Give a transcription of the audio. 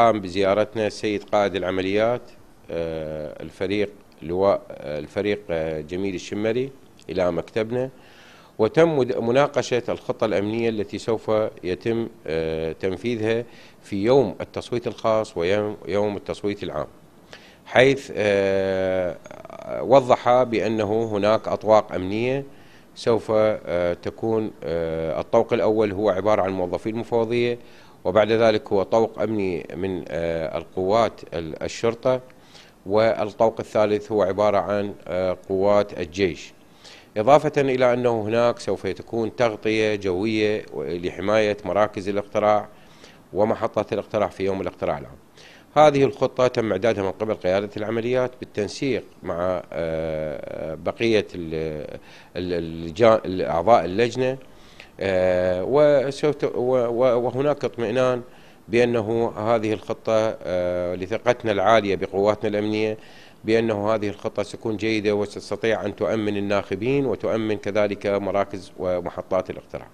قام بزيارتنا السيد قائد العمليات آه، الفريق لواء آه، الفريق آه، جميل الشمري إلى مكتبنا وتم مناقشة الخطة الأمنية التي سوف يتم تنفيذها في يوم التصويت الخاص ويوم التصويت العام حيث وضح بأنه هناك أطواق أمنية سوف تكون الطوق الأول هو عبارة عن موظفي المفوضية وبعد ذلك هو طوق أمني من آه، القوات الشرطة والطوق الثالث هو عبارة عن آه، قوات الجيش إضافة إلى أنه هناك سوف تكون تغطية جوية لحماية مراكز الاقتراع ومحطة الاقتراع في يوم الاقتراع العام هذه الخطة تم إعدادها من قبل قيادة العمليات بالتنسيق مع آه، بقية الأعضاء اللجنة آه، وهناك اطمئنان بأنه هذه الخطة آه، لثقتنا العالية بقواتنا الأمنية بأنه هذه الخطة ستكون جيدة وستستطيع أن تؤمن الناخبين وتؤمن كذلك مراكز ومحطات الاقتراع